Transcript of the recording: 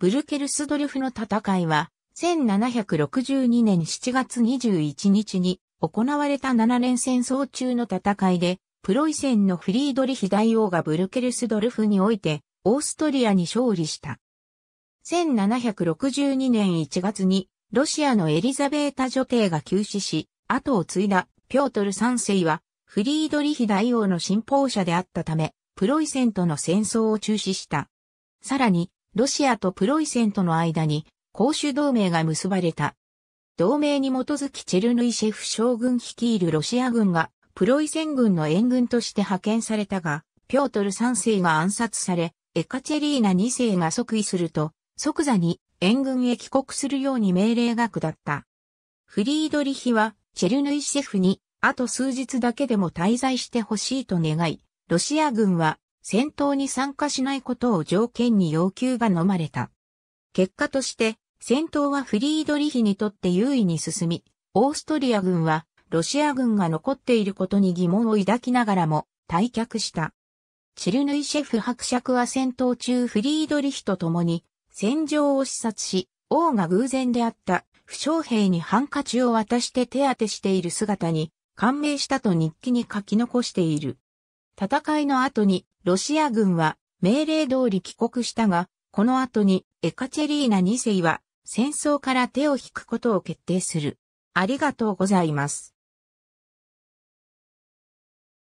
ブルケルスドルフの戦いは、1762年7月21日に行われた7連戦争中の戦いで、プロイセンのフリードリヒ大王がブルケルスドルフにおいて、オーストリアに勝利した。1762年1月に、ロシアのエリザベータ女帝が急死し、後を継いだピョートル3世は、フリードリヒ大王の信奉者であったため、プロイセンとの戦争を中止した。さらに、ロシアとプロイセンとの間に、公主同盟が結ばれた。同盟に基づきチェルヌイシェフ将軍率いるロシア軍が、プロイセン軍の援軍として派遣されたが、ピョートル3世が暗殺され、エカチェリーナ2世が即位すると、即座に援軍へ帰国するように命令が下った。フリードリヒは、チェルヌイシェフに、あと数日だけでも滞在してほしいと願い、ロシア軍は戦闘に参加しないことを条件に要求が飲まれた。結果として、戦闘はフリードリヒにとって優位に進み、オーストリア軍はロシア軍が残っていることに疑問を抱きながらも退却した。チルヌイシェフ伯爵は戦闘中フリードリヒと共に戦場を視察し、王が偶然であった負傷兵にハンカチを渡して手当てしている姿に感銘したと日記に書き残している。戦いの後にロシア軍は命令通り帰国したが、この後にエカチェリーナ2世は戦争から手を引くことを決定する。ありがとうございます。